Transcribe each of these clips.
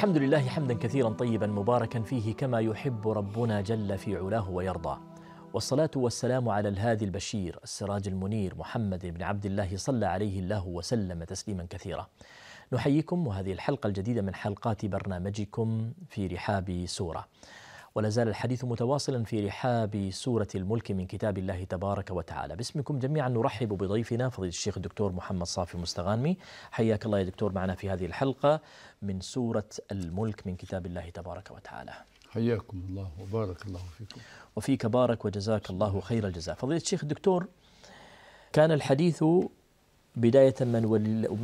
الحمد لله حمدا كثيرا طيبا مباركا فيه كما يحب ربنا جل في علاه ويرضى والصلاة والسلام على الهادي البشير السراج المنير محمد بن عبد الله صلى عليه الله وسلم تسليما كثيرا نحييكم وهذه الحلقة الجديدة من حلقات برنامجكم في رحاب سورة ولا زال الحديث متواصلا في رحاب سورة الملك من كتاب الله تبارك وتعالى باسمكم جميعا نرحب بضيفنا فضيلة الشيخ الدكتور محمد صافي مستغانمي حياك الله يا دكتور معنا في هذه الحلقة من سورة الملك من كتاب الله تبارك وتعالى حياكم الله وبارك الله فيكم وفيك بارك وجزاك الله خير الجزاء فضيلة الشيخ الدكتور كان الحديث بداية من,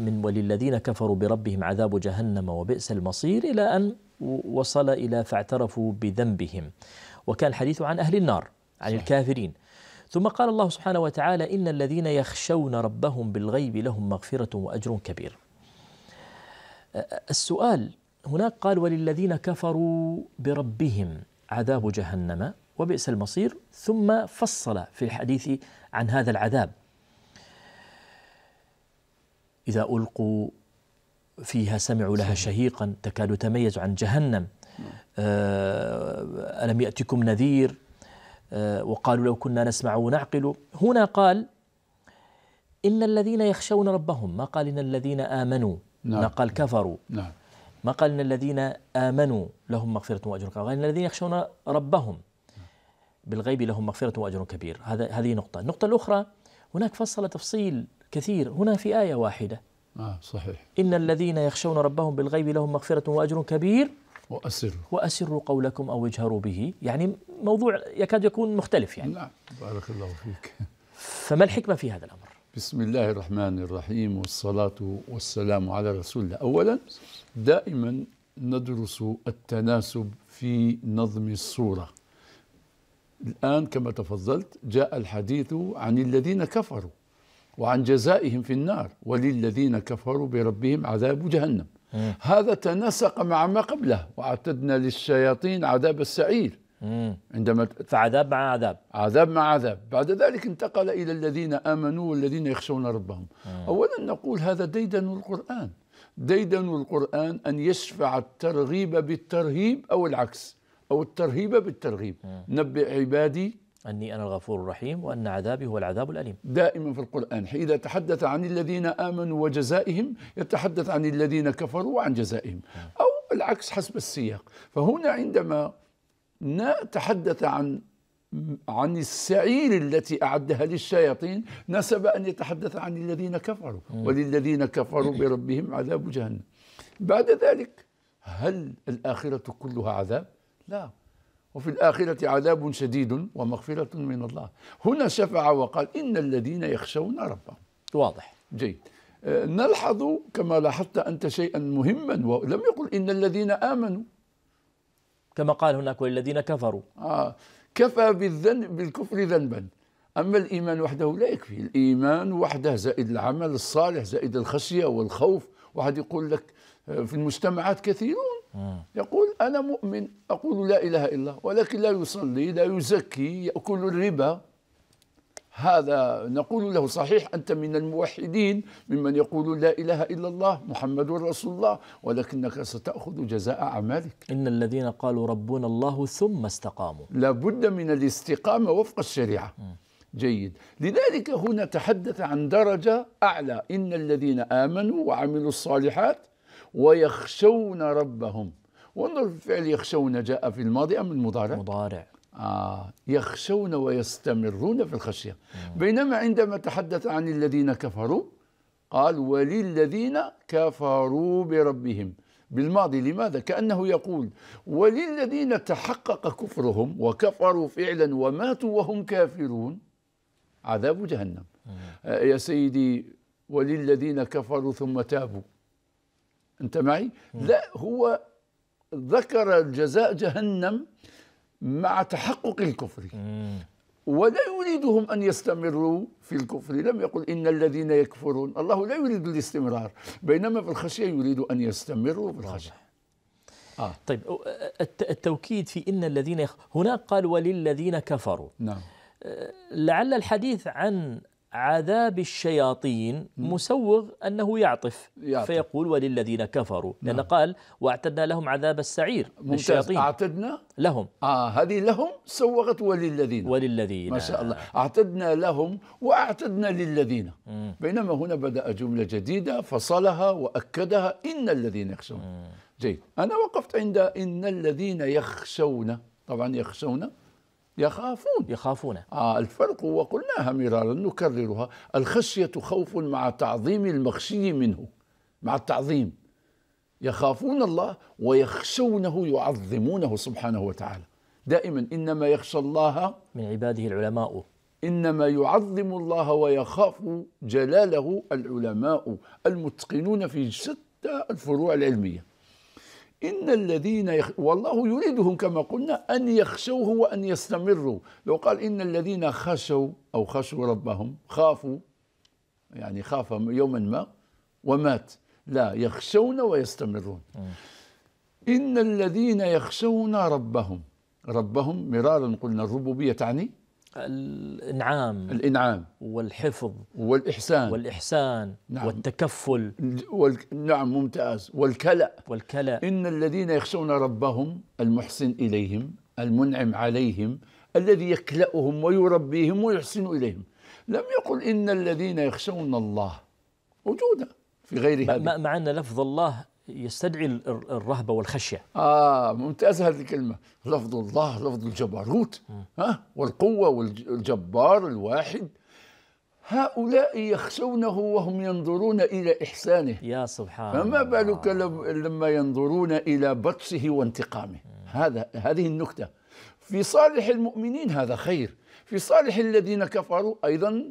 من وللذين كفروا بربهم عذاب جهنم وبئس المصير إلى أن وصل إلى فاعترفوا بذنبهم وكان الحديث عن أهل النار عن صحيح. الكافرين ثم قال الله سبحانه وتعالى إن الذين يخشون ربهم بالغيب لهم مغفرة وأجر كبير السؤال هناك قال وللذين كفروا بربهم عذاب جهنم وبئس المصير ثم فصل في الحديث عن هذا العذاب إذا ألقوا فيها سمعوا لها شهيقا تكاد تميز عن جهنم آه، ألم يأتكم نذير آه، وقالوا لو كنا نسمع ونعقل هنا قال إن الذين يخشون ربهم ما قال إن الذين آمنوا نعم. ما قال كفروا نعم. ما قال إن الذين آمنوا لهم مغفرة وأجر كبير قال إن الذين يخشون ربهم بالغيب لهم مغفرة وأجر كبير هذا هذه نقطة النقطة الأخرى هناك فصل تفصيل كثير هنا في آية واحدة آه صحيح إن الذين يخشون ربهم بالغيب لهم مغفرة وأجر كبير وأسروا وأسروا قولكم أو اجهروا به يعني موضوع يكاد يكون مختلف يعني نعم بارك الله فيك فما الحكمة في هذا الأمر بسم الله الرحمن الرحيم والصلاة والسلام على رسول الله أولا دائما ندرس التناسب في نظم الصورة الآن كما تفضلت جاء الحديث عن الذين كفروا وعن جزائهم في النار وللذين كفروا بربهم عذاب جهنم هذا تنسق مع ما قبله وأعتدنا للشياطين عذاب السعير عندما فعذاب مع عذاب عذاب مع عذاب بعد ذلك انتقل إلى الذين آمنوا والذين يخشون ربهم أولا نقول هذا ديدن القرآن ديدن القرآن أن يشفع الترغيب بالترهيب أو العكس أو الترهيب بالترغيب نبئ عبادي أني أنا الغفور الرحيم وأن عذابي هو العذاب الأليم دائما في القرآن حين تحدث عن الذين آمنوا وجزائهم يتحدث عن الذين كفروا وعن جزائهم أو العكس حسب السياق فهنا عندما نتحدث عن عن السعير التي أعدها للشياطين نسب أن يتحدث عن الذين كفروا وللذين كفروا بربهم عذاب جهنم بعد ذلك هل الآخرة كلها عذاب؟ لا وفي الآخرة عذاب شديد ومغفرة من الله هنا شفع وقال إن الذين يخشون ربهم واضح جيد آه، نلحظ كما لاحظت أنت شيئا مهما ولم يقل إن الذين آمنوا كما قال هناك والذين كفروا آه كفى بالذنب بالكفر ذنبا أما الإيمان وحده لا يكفي الإيمان وحده زائد العمل الصالح زائد الخشية والخوف واحد يقول لك آه، في المجتمعات كثيرون يقول أنا مؤمن أقول لا إله إلا الله ولكن لا يصلي لا يزكي يأكل الربا هذا نقول له صحيح أنت من الموحدين ممن يقول لا إله إلا الله محمد رسول الله ولكنك ستأخذ جزاء أعمالك إن الذين قالوا ربنا الله ثم استقاموا لابد من الاستقامة وفق الشريعة جيد لذلك هنا تحدث عن درجة أعلى إن الذين آمنوا وعملوا الصالحات ويخشون ربهم وانظر فعل يخشون جاء في الماضي أم المضارع مضارع آه يخشون ويستمرون في الخشية مم. بينما عندما تحدث عن الذين كفروا قال وللذين كفروا بربهم بالماضي لماذا كأنه يقول وللذين تحقق كفرهم وكفروا فعلا وماتوا وهم كافرون عذاب جهنم مم. آه، يا سيدي وللذين كفروا ثم تابوا انت معي م. لا هو ذكر الجزاء جهنم مع تحقق الكفر م. ولا يريدهم أن يستمروا في الكفر لم يقل إن الذين يكفرون الله لا يريد الاستمرار بينما في الخشية يريد أن يستمروا في الخشية آه. طيب التوكيد في إن الذين يخ... هناك قال وللذين كفروا نعم أه، لعل الحديث عن عذاب الشياطين مسوغ أنه يعطف, يعطف فيقول وللذين كفروا لأنه نعم. قال وأعتدنا لهم عذاب السعير للشياطين أعتدنا لهم آه هذه لهم سوغت وللذين وللذين ما شاء الله آه. أعتدنا لهم وأعتدنا للذين مم. بينما هنا بدأ جملة جديدة فصلها وأكدها إن الذين يخشون مم. جيد أنا وقفت عند إن الذين يخشون طبعا يخشون يخافون يخافون آه الفرق وقلناها مرارا نكررها الخشية خوف مع تعظيم المخشي منه مع التعظيم يخافون الله ويخشونه يعظمونه سبحانه وتعالى دائما إنما يخشى الله من عباده العلماء إنما يعظم الله ويخاف جلاله العلماء المتقنون في شتى الفروع العلميه إن الذين يخ... والله يريدهم كما قلنا أن يخشوه وأن يستمروا لو قال إن الذين خشوا أو خشوا ربهم خافوا يعني خاف يوما ما ومات لا يخشون ويستمرون إن الذين يخشون ربهم ربهم مرارا قلنا الربوبية تعني الانعام الانعام والحفظ والاحسان والاحسان نعم والتكفل وال... نعم ممتاز والكلا والكلا ان الذين يخشون ربهم المحسن اليهم المنعم عليهم الذي يكلأهم ويربيهم ويحسن اليهم لم يقل ان الذين يخشون الله موجوده في غير هذه مع ان لفظ الله يستدعي الرهبه والخشيه اه ممتازه هذه الكلمه لفظ الله لفظ الجبروت ها والقوه والجبار الواحد هؤلاء يخشونه وهم ينظرون الى احسانه يا سبحان فما بالك لما ينظرون الى بطشه وانتقامه هذا هذه النكته في صالح المؤمنين هذا خير في صالح الذين كفروا ايضا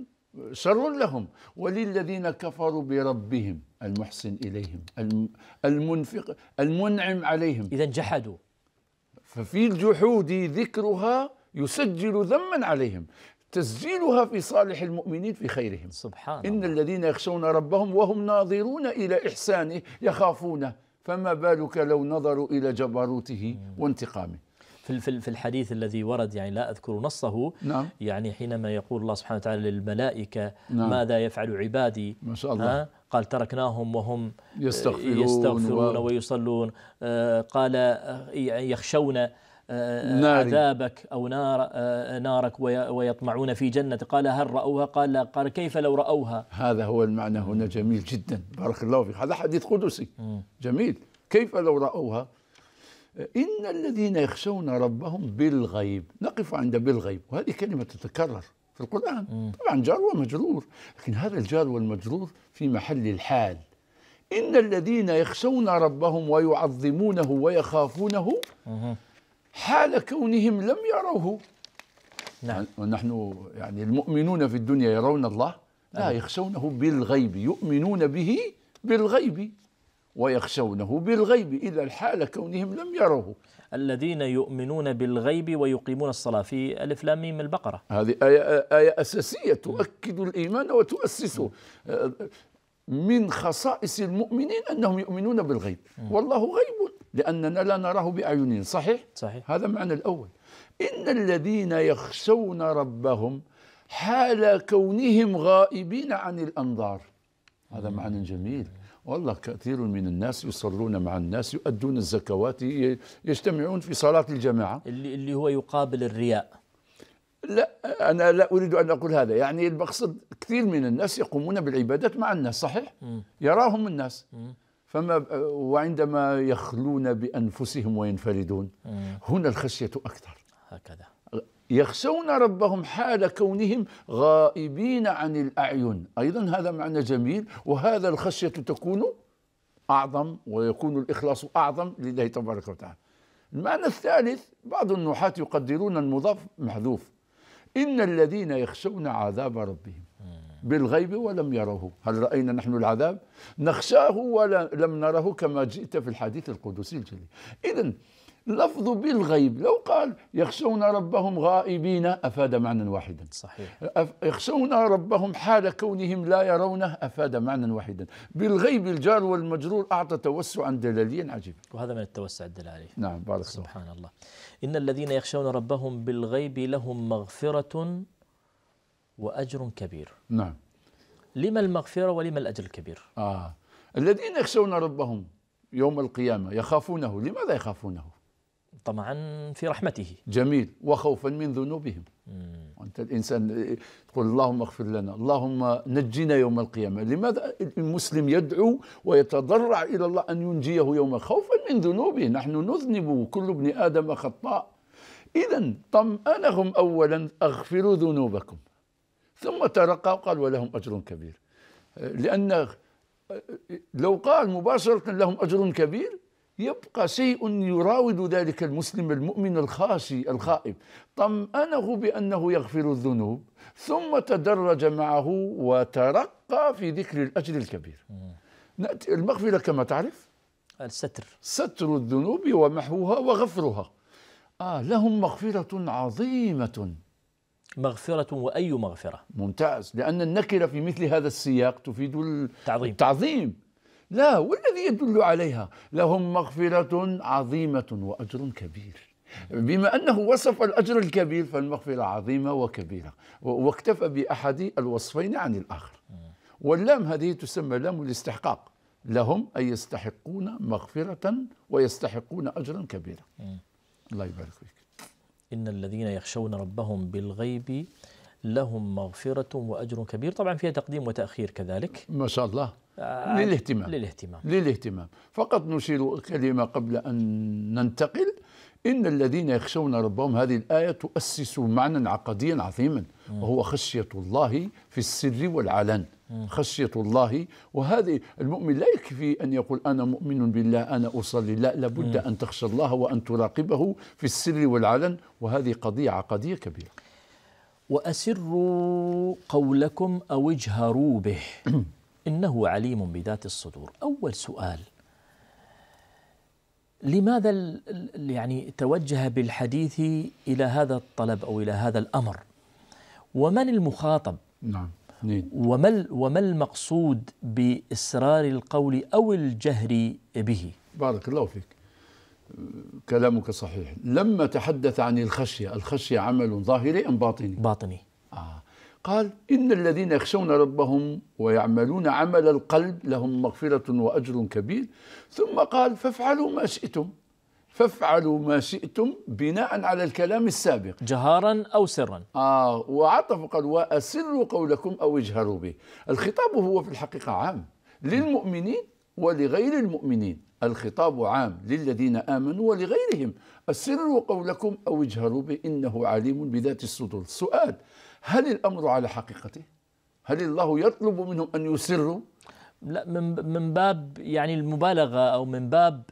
شر لهم وللذين كفروا بربهم المحسن إليهم المنفق المنعم عليهم إذا جحدوا ففي الجحود ذكرها يسجل ذما عليهم تسجيلها في صالح المؤمنين في خيرهم سبحان إن الله. الذين يخشون ربهم وهم ناظرون إلى إحسانه يخافونه فما بالك لو نظروا إلى جبروته وانتقامه في في الحديث الذي ورد يعني لا أذكر نصه نعم. يعني حينما يقول الله سبحانه وتعالى للملائكة نعم. ماذا يفعل عبادي ما شاء الله قال تركناهم وهم يستغفرون, يستغفرون و... ويصلون آه، قال آه، يخشون آه، ناري. عذابك أو نار نارك ويطمعون في جنة قال هل رأوها قال لا قال كيف لو رأوها هذا هو المعنى هنا جميل جدا بارك الله فيك هذا حديث قدسي جميل كيف لو رأوها إن الذين يخشون ربهم بالغيب نقف عند بالغيب وهذه كلمة تتكرر في القرآن طبعا جار ومجرور لكن هذا الجار والمجرور في محل الحال إن الذين يخشون ربهم ويعظمونه ويخافونه حال كونهم لم يروه نعم ونحن يعني المؤمنون في الدنيا يرون الله لا نعم. يخشونه بالغيب يؤمنون به بالغيب ويخشونه بالغيب إذا الحال كونهم لم يروه الذين يؤمنون بالغيب ويقيمون الصلاة في ألف لام ميم البقرة هذه آية, آية أساسية تؤكد الإيمان وتؤسسه من خصائص المؤمنين أنهم يؤمنون بالغيب والله غيب لأننا لا نراه بأعيننا صحيح؟ صحيح هذا معنى الأول إن الذين يخشون ربهم حال كونهم غائبين عن الأنظار هذا معنى جميل والله كثير من الناس يصلون مع الناس يؤدون الزكوات يجتمعون في صلاة الجماعة اللي, اللي هو يقابل الرياء لا أنا لا أريد أن أقول هذا يعني المقصد كثير من الناس يقومون بالعبادات مع الناس صحيح م. يراهم الناس م. فما وعندما يخلون بأنفسهم وينفردون م. هنا الخشية أكثر هكذا يخشون ربهم حال كونهم غائبين عن الأعين أيضا هذا معنى جميل وهذا الخشية تكون أعظم ويكون الإخلاص أعظم لله تبارك وتعالى المعنى الثالث بعض النحاة يقدرون المضاف محذوف إن الذين يخشون عذاب ربهم بالغيب ولم يروه هل رأينا نحن العذاب نخشاه ولم نره كما جئت في الحديث القدسي الجليل إذا لفظ بالغيب لو قال يخشون ربهم غائبين أفاد معنى واحدا صحيح يخشون ربهم حال كونهم لا يرونه أفاد معنى واحدا بالغيب الجار والمجرور أعطى توسعا دلاليا عجيبا وهذا من التوسع الدلالي نعم بارك سبحان الله. الله إن الذين يخشون ربهم بالغيب لهم مغفرة وأجر كبير نعم لما المغفرة ولما الأجر الكبير آه الذين يخشون ربهم يوم القيامة يخافونه لماذا يخافونه طمعا في رحمته جميل وخوفا من ذنوبهم أنت الإنسان تقول اللهم اغفر لنا اللهم نجينا يوم القيامة لماذا المسلم يدعو ويتضرع إلى الله أن ينجيه يوم خوفا من ذنوبه نحن نذنب كل ابن آدم خطاء إذا طمأنهم أولا اغفروا ذنوبكم ثم ترقى وقال ولهم أجر كبير لأن لو قال مباشرة لهم أجر كبير يبقى شيء يراود ذلك المسلم المؤمن الخاشي الخائف طمأنه بأنه يغفر الذنوب ثم تدرج معه وترقى في ذكر الأجر الكبير نأتي المغفرة كما تعرف الستر ستر الذنوب ومحوها وغفرها آه لهم مغفرة عظيمة مغفرة وأي مغفرة ممتاز لأن النكرة في مثل هذا السياق تفيد التعظيم التعظيم لا والذي يدل عليها لهم مغفرة عظيمة وأجر كبير بما أنه وصف الأجر الكبير فالمغفرة عظيمة وكبيرة واكتفى بأحد الوصفين عن الآخر واللام هذه تسمى لام الاستحقاق لهم أي يستحقون مغفرة ويستحقون أجرا كبيرا الله يبارك فيك إن الذين يخشون ربهم بالغيب لهم مغفرة وأجر كبير طبعا فيها تقديم وتأخير كذلك ما شاء الله آه، للاهتمام للاهتمام للاهتمام فقط نشير كلمة قبل أن ننتقل إن الذين يخشون ربهم هذه الآية تؤسس معنى عقديا عظيما وهو خشية الله في السر والعلن خشية الله وهذه المؤمن لا يكفي أن يقول أنا مؤمن بالله أنا أصلي لا لابد أن تخشى الله وأن تراقبه في السر والعلن وهذه قضية عقدية كبيرة وأسروا قولكم أو اجهروا به إنه عليم بذات الصدور أول سؤال لماذا يعني توجه بالحديث إلى هذا الطلب أو إلى هذا الأمر ومن المخاطب نعم وما وما المقصود باسرار القول أو الجهر به بارك الله فيك كلامك صحيح لما تحدث عن الخشية الخشية عمل ظاهري أم باطني باطني آه. قال إن الذين يخشون ربهم ويعملون عمل القلب لهم مغفرة وأجر كبير ثم قال فافعلوا ما شئتم فافعلوا ما شئتم بناء على الكلام السابق جهارا أو سرا آه وعطف قال وأسروا قولكم أو اجهروا به الخطاب هو في الحقيقة عام للمؤمنين ولغير المؤمنين الخطاب عام للذين آمنوا ولغيرهم أسروا قولكم أو اجهروا به إنه عليم بذات الصدور السؤال هل الامر على حقيقته؟ هل الله يطلب منهم ان يسروا؟ لا من من باب يعني المبالغه او من باب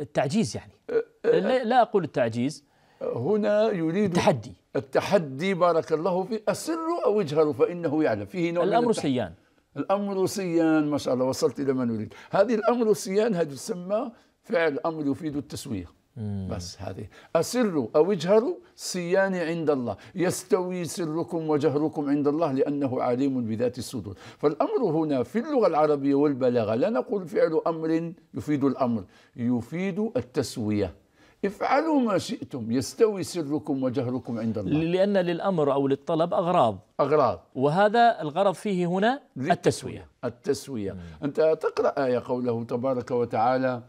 التعجيز يعني أه، أه، لا, لا اقول التعجيز هنا يريد التحدي التحدي بارك الله فيه اسروا او اجهروا فانه يعلم فيه نوع الامر سيان الامر سيان ما شاء الله وصلت الى ما نريد هذه الامر سيان هذه تسمى فعل امر يفيد التسويه مم. بس هذه أسروا أو اجهروا سيان عند الله يستوي سركم وجهركم عند الله لأنه عليم بذات الصدور فالأمر هنا في اللغة العربية والبلاغة لا نقول فعل أمر يفيد الأمر يفيد التسوية افعلوا ما شئتم يستوي سركم وجهركم عند الله لأن للأمر أو للطلب أغراض أغراض وهذا الغرض فيه هنا التسوية التسوية مم. أنت تقرأ آية قوله تبارك وتعالى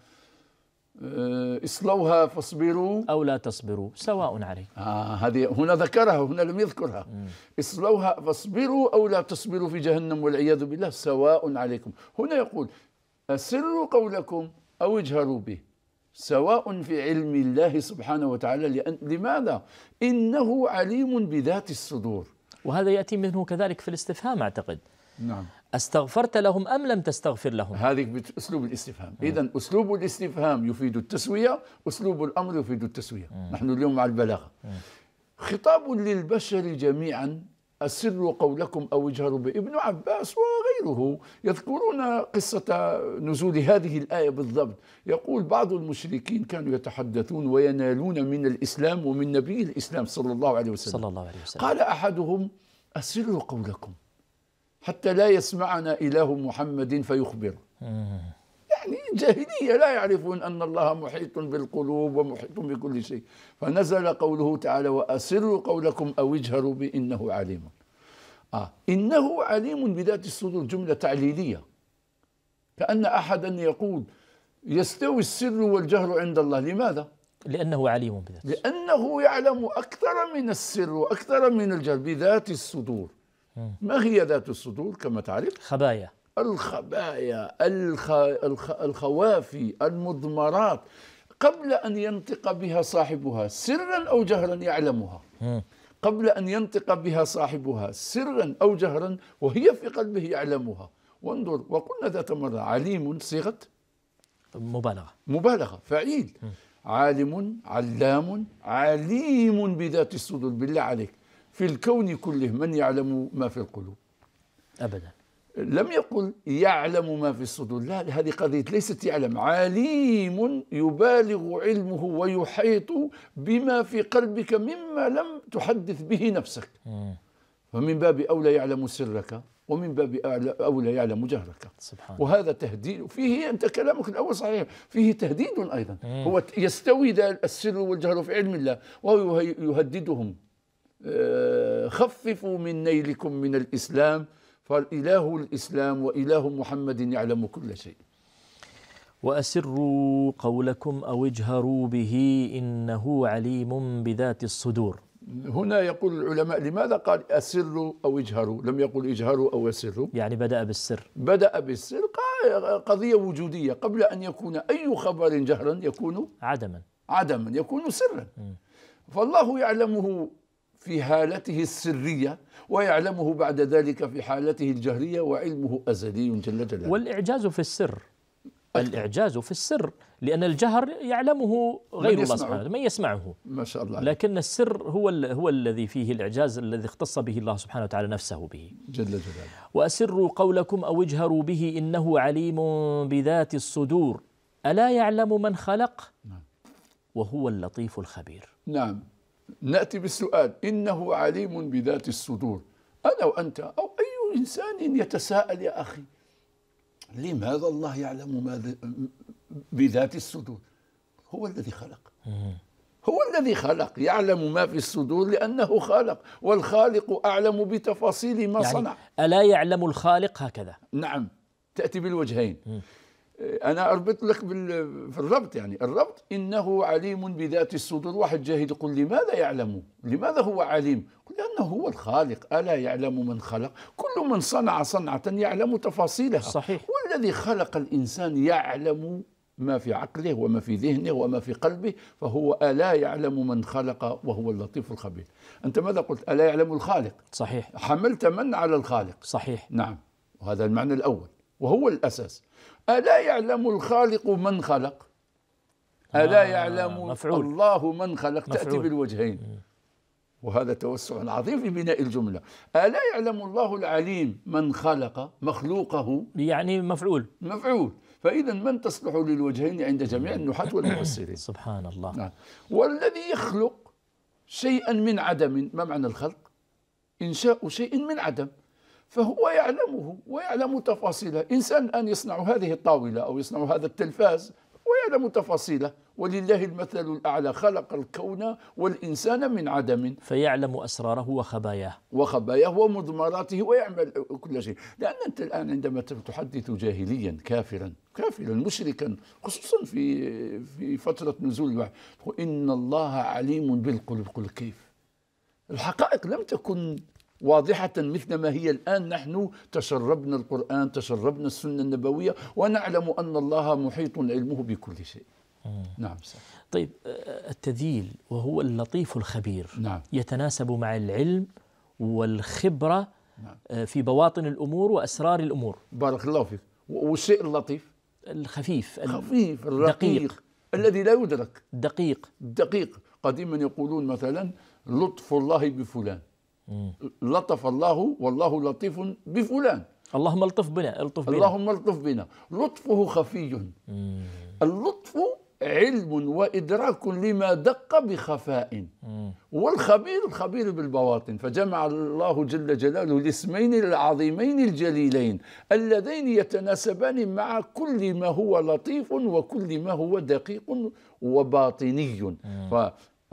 آه، اصلوها فاصبروا أو لا تصبروا سواء عليكم آه هذه هنا ذكرها هنا لم يذكرها مم. اصلوها فاصبروا أو لا تصبروا في جهنم والعياذ بالله سواء عليكم هنا يقول أسروا قولكم أو اجهروا به سواء في علم الله سبحانه وتعالى لأن لماذا؟ إنه عليم بذات الصدور وهذا يأتي منه كذلك في الاستفهام أعتقد نعم استغفرت لهم أم لم تستغفر لهم هذه أسلوب الاستفهام إذا أسلوب الاستفهام يفيد التسوية أسلوب الأمر يفيد التسوية مم. نحن اليوم مع البلاغة مم. خطاب للبشر جميعا أسروا قولكم أو اجهروا ابن عباس وغيره يذكرون قصة نزول هذه الآية بالضبط يقول بعض المشركين كانوا يتحدثون وينالون من الإسلام ومن نبي الإسلام صلى الله عليه وسلم, صلى الله عليه وسلم. قال أحدهم أسروا قولكم حتى لا يسمعنا إله محمد فيخبر يعني جاهلية لا يعرفون أن الله محيط بالقلوب ومحيط بكل شيء فنزل قوله تعالى وأسروا قولكم أو اجهروا بإنه عليم آه إنه عليم بذات الصدور جملة تعليلية كأن أحدا يقول يستوي السر والجهر عند الله لماذا؟ لأنه عليم بذات لأنه يعلم أكثر من السر وأكثر من الجهر بذات الصدور ما هي ذات الصدور كما تعرف خبايا الخبايا الخ... الخ... الخوافي المضمرات قبل أن ينطق بها صاحبها سرا أو جهرا يعلمها قبل أن ينطق بها صاحبها سرا أو جهرا وهي في قلبه يعلمها وانظر وقلنا ذات مرة عليم صيغة مبالغة مبالغة فعيل عالم علام عليم بذات الصدور بالله عليك في الكون كله من يعلم ما في القلوب أبدا لم يقل يعلم ما في الصدور لا هذه قضية ليست يعلم عليم يبالغ علمه ويحيط بما في قلبك مما لم تحدث به نفسك فمن باب أولى يعلم سرك ومن باب أولى يعلم جهرك سبحان وهذا تهديد فيه أنت كلامك الأول صحيح فيه تهديد أيضا هو يستوي السر والجهر في علم الله وهو يهددهم آه، خففوا من نيلكم من الإسلام فالإله الإسلام وإله محمد يعلم كل شيء وأسروا قولكم أو اجهروا به إنه عليم بذات الصدور هنا يقول العلماء لماذا قال أسروا أو اجهروا لم يقل اجهروا أو أسروا يعني بدأ بالسر بدأ بالسر قضية وجودية قبل أن يكون أي خبر جهرا يكون عدما عدما يكون سرا م. فالله يعلمه في حالته السرية ويعلمه بعد ذلك في حالته الجهرية وعلمه أزلي جل جلاله والإعجاز في السر الإعجاز في السر لأن الجهر يعلمه غير الله سبحانه من يسمعه ما شاء الله لكن السر هو ال هو الذي فيه الإعجاز الذي اختص به الله سبحانه وتعالى نفسه به جل جلاله وأسروا قولكم أو اجهروا به إنه عليم بذات الصدور ألا يعلم من خلق نعم وهو اللطيف الخبير نعم نأتي بالسؤال إنه عليم بذات الصدور أنا وأنت أو أي إنسان يتساءل يا أخي لماذا الله يعلم ماذا بذات الصدور هو الذي خلق هو الذي خلق يعلم ما في الصدور لأنه خالق والخالق أعلم بتفاصيل ما يعني صنع ألا يعلم الخالق هكذا نعم تأتي بالوجهين انا اربط لك في الربط يعني الربط انه عليم بذات الصدور واحد جاهد يقول لماذا يعلم لماذا هو عليم لانه هو الخالق الا يعلم من خلق كل من صنع صنعه يعلم تفاصيلها صحيح والذي خلق الانسان يعلم ما في عقله وما في ذهنه وما في قلبه فهو ألا يعلم من خلق وهو اللطيف الخبير أنت ماذا قلت ألا يعلم الخالق صحيح حملت من على الخالق صحيح نعم وهذا المعنى الأول وهو الأساس ألا يعلم الخالق من خلق ألا آه، يعلم مفعول. الله من خلق مفعول. تأتي بالوجهين وهذا توسع عظيم في بناء الجملة ألا يعلم الله العليم من خلق مخلوقه يعني مفعول مفعول فإذا من تصلح للوجهين عند جميع النحاة والمفسرين سبحان الله نعم. والذي يخلق شيئا من عدم ما معنى الخلق إنشاء شيء من عدم فهو يعلمه ويعلم تفاصيله إنسان أن يصنع هذه الطاولة أو يصنع هذا التلفاز ويعلم تفاصيله ولله المثل الأعلى خلق الكون والإنسان من عدم فيعلم أسراره وخباياه وخباياه ومضمراته ويعمل كل شيء لأن أنت الآن عندما تحدث جاهليا كافرا كافرا مشركا خصوصا في في فترة نزول الوحي إن الله عليم بالقلوب قل كيف الحقائق لم تكن واضحة مثل ما هي الآن نحن تشربنا القرآن تشربنا السنة النبوية ونعلم أن الله محيط علمه بكل شيء نعم صح. طيب آه، التذييل وهو اللطيف الخبير نعم. يتناسب مع العلم والخبرة نعم. آه، في بواطن الأمور وأسرار الأمور بارك الله فيك والشيء اللطيف الخفيف الخفيف الرقيق الذي لا يدرك دقيق دقيق قديما يقولون مثلا لطف الله بفلان لطف الله والله لطيف بفلان اللهم الطف بنا الطف بنا اللهم الطف بنا لطفه خفي اللطف علم وإدراك لما دق بخفاء والخبير الخبير بالبواطن فجمع الله جل جلاله الاسمين العظيمين الجليلين اللذين يتناسبان مع كل ما هو لطيف وكل ما هو دقيق وباطني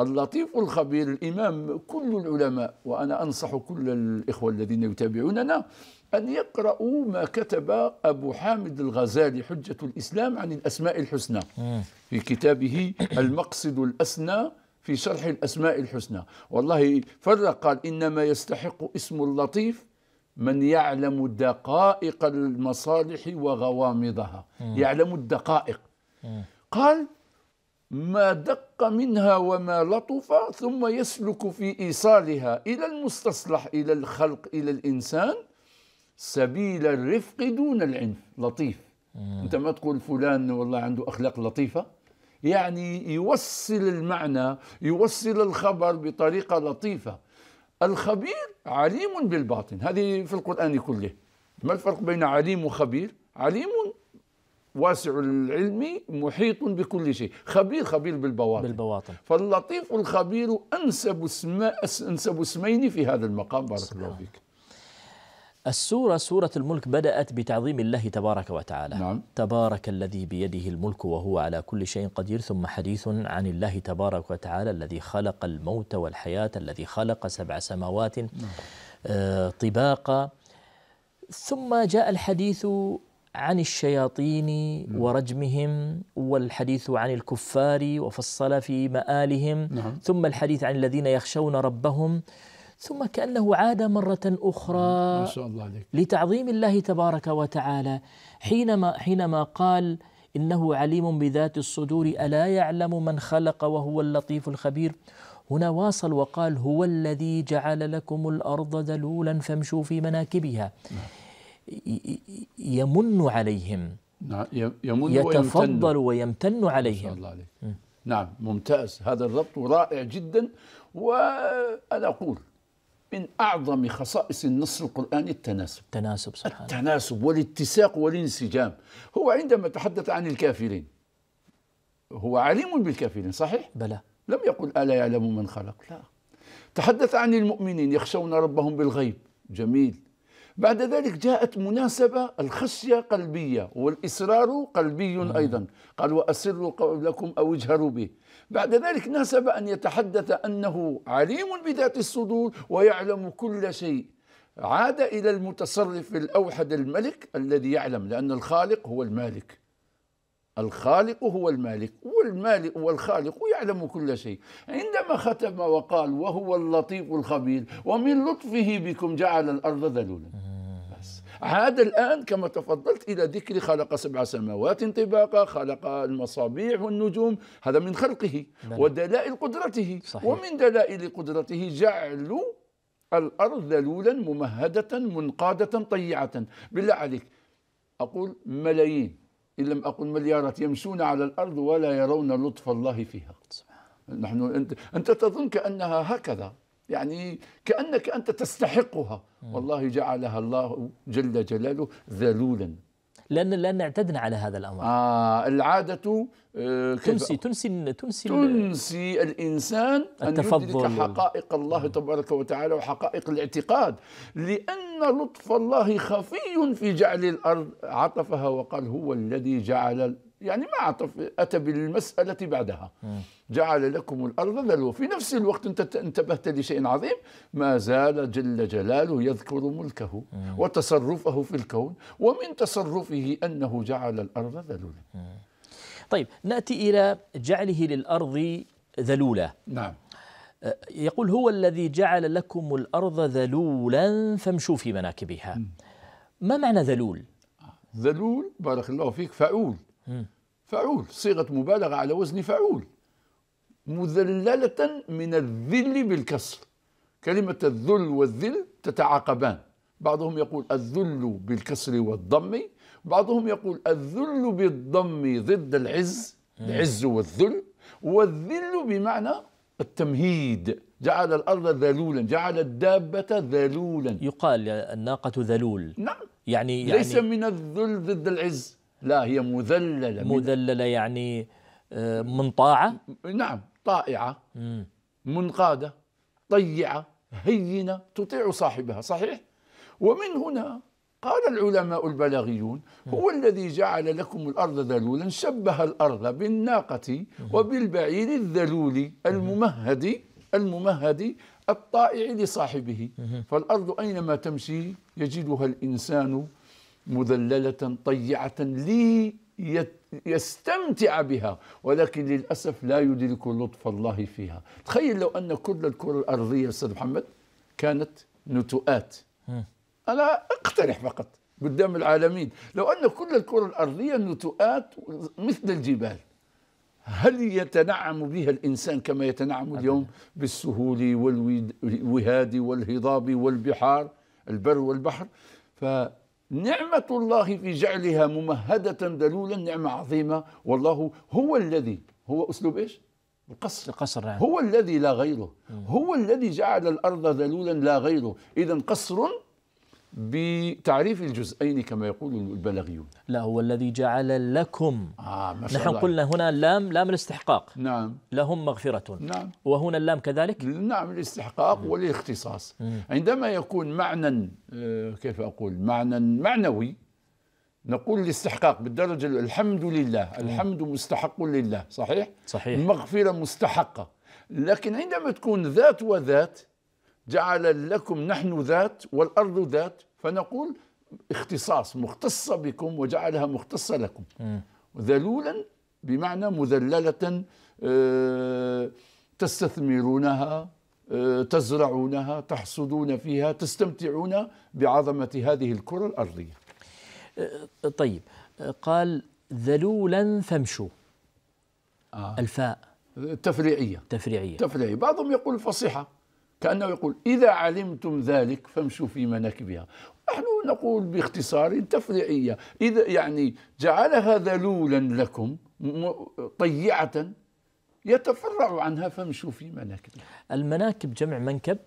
اللطيف الخبير الإمام كل العلماء وأنا أنصح كل الإخوة الذين يتابعوننا أن يقرأوا ما كتب أبو حامد الغزالي حجة الإسلام عن الأسماء الحسنى في كتابه المقصد الأسنى في شرح الأسماء الحسنى والله فرق قال إنما يستحق اسم اللطيف من يعلم دقائق المصالح وغوامضها يعلم الدقائق قال ما دق منها وما لطف ثم يسلك في ايصالها الى المستصلح الى الخلق الى الانسان سبيل الرفق دون العنف لطيف مم. انت ما تقول فلان والله عنده اخلاق لطيفه يعني يوصل المعنى يوصل الخبر بطريقه لطيفه الخبير عليم بالباطن هذه في القران كله ما الفرق بين عليم وخبير عليم واسع العلم محيط بكل شيء خبير خبير بالبواطن بالبواطن فاللطيف الخبير أنسب, اسم أنسب اسمين في هذا المقام بارك الله فيك السورة سورة الملك بدأت بتعظيم الله تبارك وتعالى نعم. تبارك الذي بيده الملك وهو على كل شيء قدير ثم حديث عن الله تبارك وتعالى الذي خلق الموت والحياة الذي خلق سبع سماوات نعم. آه، طباقا ثم جاء الحديث عن الشياطين ورجمهم والحديث عن الكفار وفصل في مآلهم نعم. ثم الحديث عن الذين يخشون ربهم ثم كأنه عاد مرة أخرى نعم، ما شاء الله عليك. لتعظيم الله تبارك وتعالى حينما حينما قال إنه عليم بذات الصدور ألا يعلم من خلق وهو اللطيف الخبير هنا واصل وقال هو الذي جعل لكم الأرض ذلولا فامشوا في مناكبها نعم. يمن عليهم نعم يمن يتفضل ويمتن, ويمتن عليهم الله عليك. نعم ممتاز هذا الربط رائع جدا وأنا أقول من أعظم خصائص النص القرآني التناسب التناسب سبحانه التناسب والاتساق والانسجام هو عندما تحدث عن الكافرين هو عليم بالكافرين صحيح؟ بلى لم يقل ألا يعلم من خلق لا تحدث عن المؤمنين يخشون ربهم بالغيب جميل بعد ذلك جاءت مناسبة الخشية قلبية والإصرار قلبي أيضا قال وأسروا قولكم أو اجهروا به بعد ذلك ناسب أن يتحدث أنه عليم بذات الصدور ويعلم كل شيء عاد إلى المتصرف الأوحد الملك الذي يعلم لأن الخالق هو المالك الخالق هو المالك والمالك والخالق يعلم كل شيء عندما ختم وقال وهو اللطيف الخبير ومن لطفه بكم جعل الأرض ذلولا عاد الآن كما تفضلت إلى ذكر خلق سبع سماوات طباقا خلق المصابيح والنجوم هذا من خلقه نعم. ودلائل قدرته صحيح. ومن دلائل قدرته جعل الأرض ذلولا ممهدة منقادة طيعة بالله عليك أقول ملايين إن لم أقل مليارات يمشون على الأرض ولا يرون لطف الله فيها نحن أنت, أنت تظن كأنها هكذا يعني كأنك أنت تستحقها والله جعلها الله جل جلاله ذلولا لان لان اعتدنا على هذا الامر آه العاده آه تنسي تنسي تنسي تنسي الانسان التفضل ان يدرك حقائق الله تبارك وتعالى وحقائق الاعتقاد لان لطف الله خفي في جعل الارض عطفها وقال هو الذي جعل يعني ما عطف أتى بالمسألة بعدها جعل لكم الأرض ذلوا في نفس الوقت أنت انتبهت لشيء عظيم ما زال جل جلاله يذكر ملكه وتصرفه في الكون ومن تصرفه أنه جعل الأرض ذلولا طيب نأتي إلى جعله للأرض ذلولا نعم أه، يقول هو الذي جعل لكم الأرض ذلولا فامشوا في مناكبها ما معنى ذلول؟ ذلول بارك الله فيك فعول فعول صيغة مبالغة على وزن فعول مذللة من الذل بالكسر كلمة الذل والذل تتعاقبان بعضهم يقول الذل بالكسر والضم بعضهم يقول الذل بالضم ضد العز العز والذل والذل بمعنى التمهيد جعل الأرض ذلولا جعل الدابة ذلولا يقال الناقة ذلول نعم يعني, يعني ليس من الذل ضد العز لا هي مذللة مذللة يعني آه، من طاعة نعم طائعة منقادة طيعة هينة تطيع صاحبها صحيح ومن هنا قال العلماء البلاغيون هو الذي جعل لكم الأرض ذلولا شبه الأرض بالناقة وبالبعير الذلول الممهد الممهد الطائع لصاحبه فالأرض أينما تمشي يجدها الإنسان مذللة طيعة ليستمتع لي بها ولكن للأسف لا يدرك لطف الله فيها تخيل لو أن كل الكرة الأرضية أستاذ محمد كانت نتوءات أنا أقترح فقط قدام العالمين لو أن كل الكرة الأرضية نتوءات مثل الجبال هل يتنعم بها الإنسان كما يتنعم اليوم بالسهول والوهاد والهضاب والبحار البر والبحر ف نعمة الله في جعلها ممهدة دلولا نعمة عظيمة والله هو الذي هو أسلوب إيش؟ القصر القصر يعني. هو الذي لا غيره هو الذي جعل الأرض ذلولا لا غيره إذا قصر بتعريف الجزئين كما يقول البلاغيون لا هو الذي جعل لكم آه ما شاء نحن الله. قلنا هنا لام لام الاستحقاق نعم لهم مغفرة نعم وهنا اللام كذلك نعم الاستحقاق مم. والاختصاص مم. عندما يكون معنى آه، كيف أقول معنى معنوي نقول الاستحقاق بالدرجة الحمد لله مم. الحمد مستحق لله صحيح؟ صحيح المغفرة مستحقة لكن عندما تكون ذات وذات جعل لكم نحن ذات والأرض ذات فنقول اختصاص مختصة بكم وجعلها مختصة لكم ذلولا بمعنى مذللة آه، تستثمرونها آه، تزرعونها تحصدون فيها تستمتعون بعظمة هذه الكرة الأرضية آه، طيب قال ذلولا فامشوا آه. الفاء تفريعية تفريعية تفريعية بعضهم يقول فصيحة كأنه يقول إذا علمتم ذلك فامشوا في مناكبها نحن نقول باختصار تفريعية إذا يعني جعلها ذلولا لكم طيعة يتفرع عنها فامشوا في مناكبها المناكب جمع منكب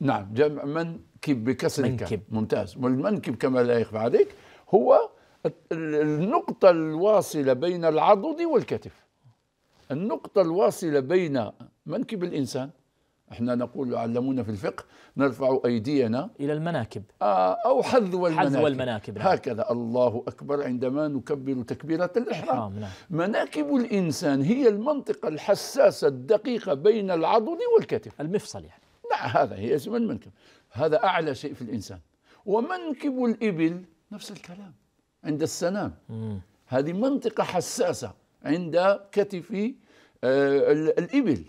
نعم جمع منكب بكسر منكب ممتاز والمنكب كما لا يخفى عليك هو النقطة الواصلة بين العضد والكتف النقطة الواصلة بين منكب الإنسان احنا نقول يعلمون في الفقه نرفع ايدينا الى المناكب آه او حذو المناكب حذو المناكب نعم. هكذا الله اكبر عندما نكبر تكبيره الاحرام نعم. مناكب الانسان هي المنطقه الحساسه الدقيقه بين العضد والكتف المفصل يعني نعم هذا هي اسم المنكب هذا اعلى شيء في الانسان ومنكب الابل نفس الكلام عند السنام مم. هذه منطقه حساسه عند كتف آه الابل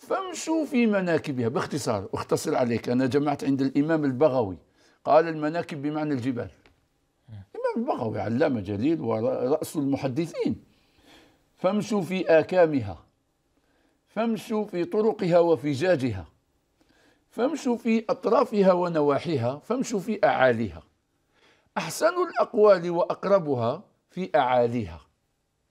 فامشوا في مناكبها باختصار اختصر عليك أنا جمعت عند الإمام البغوي قال المناكب بمعنى الجبال الإمام البغوي علامة جليل ورأس المحدثين فامشوا في آكامها فامشوا في طرقها وفجاجها فامشوا في أطرافها ونواحيها فامشوا في أعاليها أحسن الأقوال وأقربها في أعاليها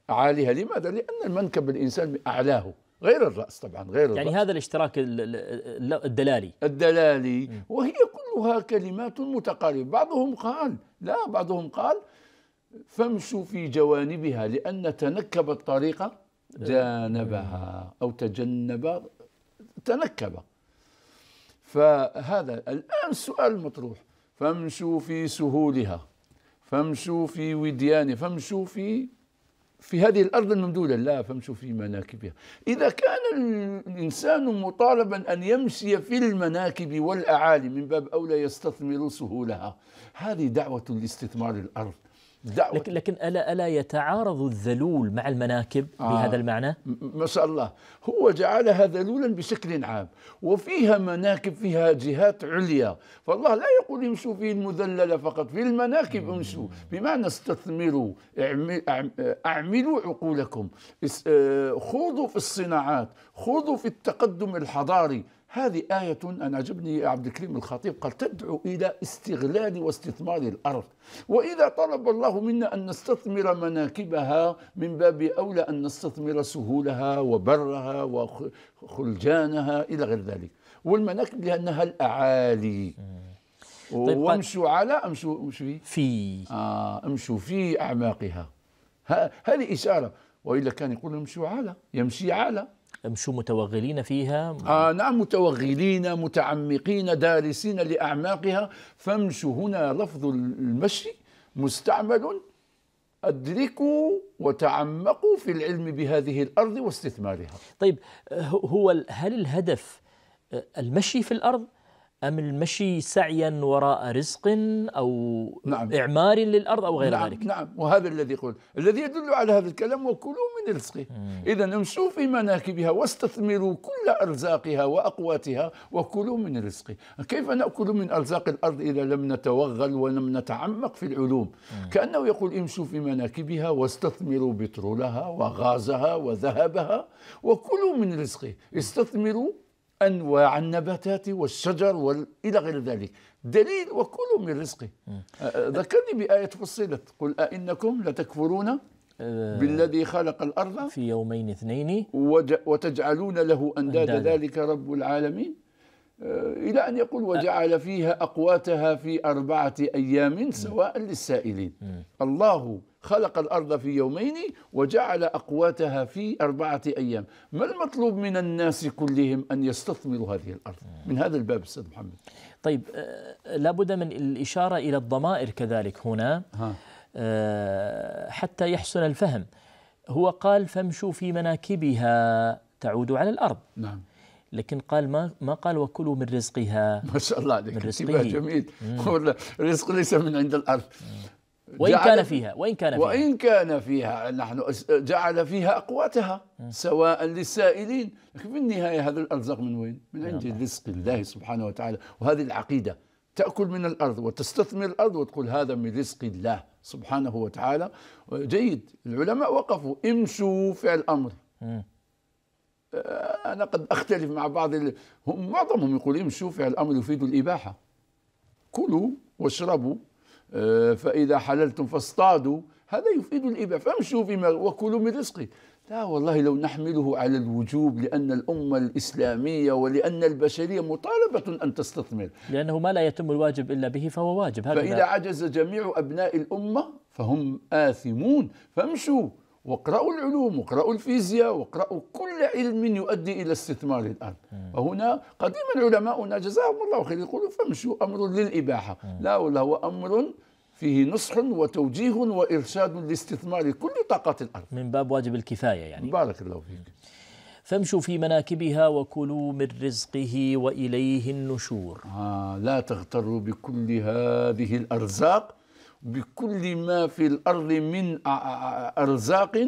أعاليها لماذا؟ لأن المنكب الإنسان اعلاه غير الرأس طبعا غير يعني الرأس. هذا الاشتراك الدلالي الدلالي م. وهي كلها كلمات متقاربة بعضهم قال لا بعضهم قال فامشوا في جوانبها لأن تنكب الطريقة جانبها أو تجنب تنكب فهذا الآن السؤال المطروح فامشوا في سهولها فامشوا في وديانها فامشوا في في هذه الأرض الممدودة لا فامشوا في مناكبها إذا كان الإنسان مطالبا أن يمشي في المناكب والأعالي من باب أولى يستثمر سهولها هذه دعوة لاستثمار الأرض دعوة لكن, لكن ألا, ألا يتعارض الذلول مع المناكب آه بهذا المعنى؟ ما شاء الله هو جعلها ذلولا بشكل عام وفيها مناكب فيها جهات عليا فالله لا يقول امشوا في المذللة فقط في المناكب امشوا بمعنى استثمروا أعملوا عقولكم آه، خوضوا في الصناعات خوضوا في التقدم الحضاري هذه آية أنا عجبني عبد الكريم الخطيب قال تدعو إلى استغلال واستثمار الأرض وإذا طلب الله منا أن نستثمر مناكبها من باب أولى أن نستثمر سهولها وبرها وخلجانها إلى غير ذلك والمناكب لأنها الأعالي طيب وامشوا على امشوا امشوا في في آه امشوا في اعماقها هذه اشاره والا كان يقول امشوا على يمشي على مشوا متوغلين فيها آه نعم متوغلين متعمقين دارسين لأعماقها فامشوا هنا لفظ المشي مستعمل أدركوا وتعمقوا في العلم بهذه الأرض واستثمارها طيب هو هل الهدف آه، المشي في الأرض أم المشي سعيا وراء رزق أو نعم. إعمار للأرض أو غير نعم ذلك نعم وهذا الذي يقول الذي يدل على هذا الكلام وكلوا من رزقه إذا امشوا في مناكبها واستثمروا كل أرزاقها وأقواتها وكلوا من رزقه كيف نأكل من أرزاق الأرض إذا لم نتوغل ولم نتعمق في العلوم مم. كأنه يقول امشوا في مناكبها واستثمروا بترولها وغازها وذهبها وكلوا من رزقه استثمروا انواع النباتات والشجر والى غير ذلك دليل وكلوا من رزقه أه، أه، ذكرني بايه فصلت قل ائنكم لتكفرون أه، بالذي خلق الارض في يومين اثنين وتجعلون له اندادا ذلك رب العالمين الى ان يقول وجعل فيها اقواتها في اربعه ايام سواء للسائلين الله خلق الأرض في يومين وجعل أقواتها في أربعة أيام ما المطلوب من الناس كلهم أن يستثمروا هذه الأرض من هذا الباب أستاذ محمد طيب آه، لابد من الإشارة إلى الضمائر كذلك هنا ها. آه، حتى يحسن الفهم هو قال فامشوا في مناكبها تعود على الأرض نعم لكن قال ما ما قال وكلوا من رزقها ما شاء الله عليك من رزقه جميل رزق ليس من عند الارض وإن كان فيها وإن كان فيها وإن كان فيها نحن جعل فيها أقواتها سواء للسائلين لكن في النهاية هذا الأرزاق من وين؟ من عند نعم. رزق الله سبحانه وتعالى وهذه العقيدة تأكل من الأرض وتستثمر الأرض وتقول هذا من رزق الله سبحانه وتعالى جيد العلماء وقفوا امشوا فعل الأمر آه، أنا قد أختلف مع بعض ال... هم معظمهم يقول امشوا فعل الأمر يفيد الإباحة كلوا واشربوا آه، فإذا حللتم فاصطادوا هذا يفيد الإباء فامشوا فيما وكلوا من رزقه لا والله لو نحمله على الوجوب لأن الأمة الإسلامية ولأن البشرية مطالبة أن تستثمر لأنه ما لا يتم الواجب إلا به فهو واجب فإذا عجز جميع أبناء الأمة فهم آثمون فامشوا واقرأوا العلوم واقرأوا الفيزياء واقرأوا كل علم يؤدي إلى استثمار الآن وهنا قديما علماؤنا جزاهم الله خير يقولوا فامشوا أمر للإباحة لا ولا هو أمر فيه نصح وتوجيه وإرشاد لاستثمار كل طاقة الأرض من باب واجب الكفاية يعني بارك الله فيك فامشوا في مناكبها وكلوا من رزقه وإليه النشور آه لا تغتروا بكل هذه الأرزاق بكل ما في الأرض من أرزاق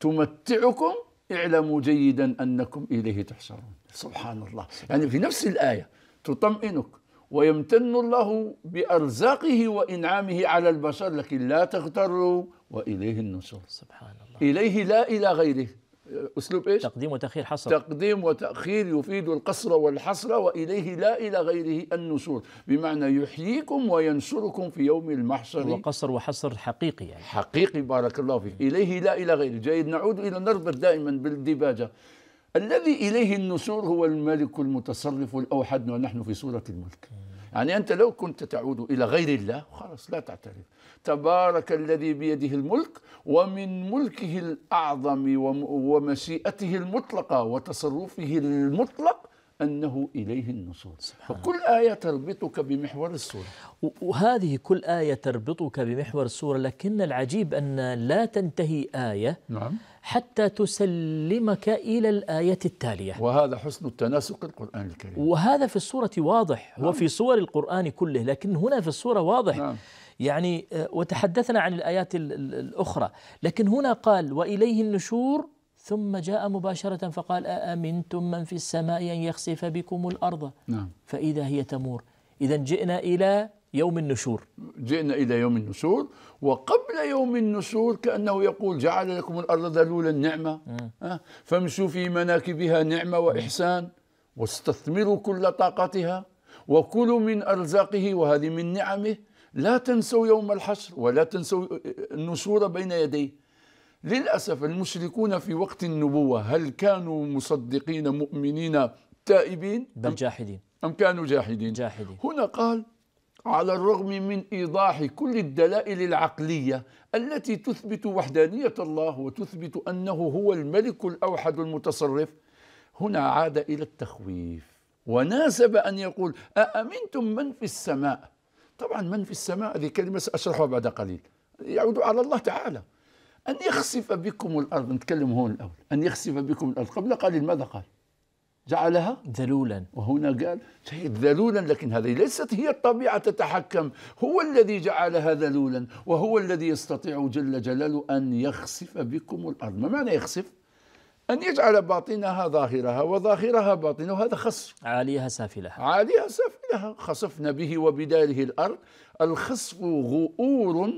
تمتعكم اعلموا جيدا أنكم إليه تحشرون سبحان الله يعني في نفس الآية تطمئنك ويمتن الله بأرزاقه وإنعامه على البشر لكن لا تغتروا وإليه النشور سبحان الله إليه لا إلى غيره آه، اسلوب ايش؟ تقديم وتاخير حصر تقديم وتاخير يفيد القصر والحصر واليه لا الى غيره النشور، بمعنى يحييكم وينشركم في يوم المحشر وقصر وحصر حقيقي يعني حقيقي بارك الله فيك، اليه لا الى غيره، جيد نعود الى نربط دائما بالديباجه الذي اليه النشور هو الملك المتصرف الاوحد ونحن في سوره الملك. يعني انت لو كنت تعود الى غير الله خلاص لا تعترف. تبارك الذي بيده الملك ومن ملكه الأعظم ومشيئته المطلقة وتصرفه المطلق أنه إليه النصور فكل آية تربطك بمحور السورة وهذه كل آية تربطك بمحور السورة لكن العجيب أن لا تنتهي آية نعم حتى تسلمك إلى الآية التالية وهذا حسن التناسق القرآن الكريم وهذا في السورة واضح نعم. وفي صور القرآن كله لكن هنا في السورة واضح نعم. يعني آه، وتحدثنا عن الآيات الأخرى لكن هنا قال وإليه النشور ثم جاء مباشرة فقال أأمنتم من في السماء أن يخسف بكم الأرض نعم. فإذا هي تمور إذا جئنا إلى يوم النشور جئنا إلى يوم النشور وقبل يوم النشور كأنه يقول جعل لكم الأرض ذلولا نعمة فامشوا في مناكبها نعمة وإحسان واستثمروا كل طاقتها وكلوا من أرزاقه وهذه من نعمه لا تنسوا يوم الحشر ولا تنسوا النشور بين يديه للأسف المشركون في وقت النبوة هل كانوا مصدقين مؤمنين تائبين بل جاحدين أم كانوا جاحدين, جاحدين. هنا قال على الرغم من ايضاح كل الدلائل العقليه التي تثبت وحدانيه الله وتثبت انه هو الملك الاوحد المتصرف هنا عاد الى التخويف وناسب ان يقول أأمنتم من في السماء طبعا من في السماء هذه كلمة سأشرحها بعد قليل يعود على الله تعالى أن يخسف بكم الأرض نتكلم هون الأول أن يخسف بكم الأرض قبل قليل ماذا قال جعلها ذلولا وهنا قال شهيد ذلولا لكن هذه ليست هي الطبيعة تتحكم هو الذي جعلها ذلولا وهو الذي يستطيع جل جلاله أن يخسف بكم الأرض ما معنى يخسف أن يجعل باطنها ظاهرها وظاهرها باطنها هذا خصف عاليها سافلها عاليها سافلها خصفنا به وبداره الأرض الخصف غؤور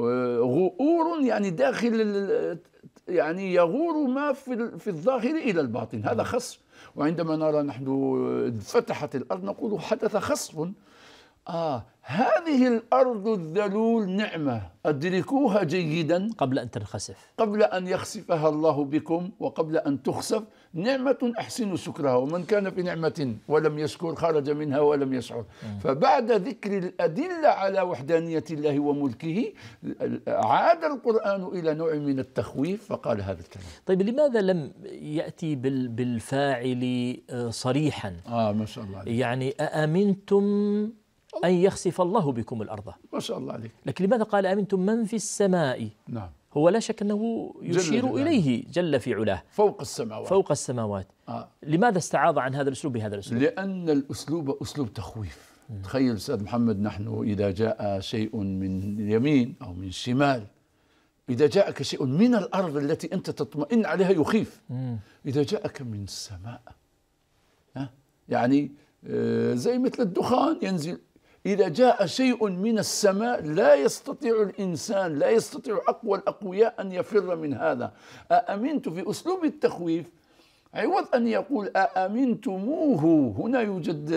آه، غؤور يعني داخل يعني يغور ما في في الظاهر الى الباطن هذا نعم. خصف وعندما نرى نحن آه، فتحت الارض نقول حدث خصف اه هذه الأرض الذلول نعمة أدركوها جيدا قبل أن تنخسف قبل أن يخسفها الله بكم وقبل أن تخسف نعمة أحسنوا شكرها ومن كان في نعمة ولم يشكر خرج منها ولم يشعر فبعد ذكر الأدلة على وحدانية الله وملكه عاد القرآن إلى نوع من التخويف فقال هذا الكلام طيب لماذا لم يأتي بالفاعل آه، صريحا آه ما شاء الله يعني أأمنتم أن يخسف الله بكم الأرض ما شاء الله عليك لكن لماذا قال أمنتم من في السماء نعم هو لا شك أنه يشير جل إليه جل في علاه فوق السماوات فوق السماوات آه. لماذا استعاض عن هذا الأسلوب بهذا الأسلوب لأن الأسلوب أسلوب تخويف م. نعم. تخيل أستاذ محمد نحن إذا جاء شيء من يمين أو من شمال إذا جاءك شيء من الأرض التي أنت تطمئن عليها يخيف م. إذا جاءك من السماء يعني آه، زي مثل الدخان ينزل إذا جاء شيء من السماء لا يستطيع الإنسان لا يستطيع أقوى الأقوياء أن يفر من هذا أأمنت في أسلوب التخويف عوض أن يقول أأمنتموه هنا يوجد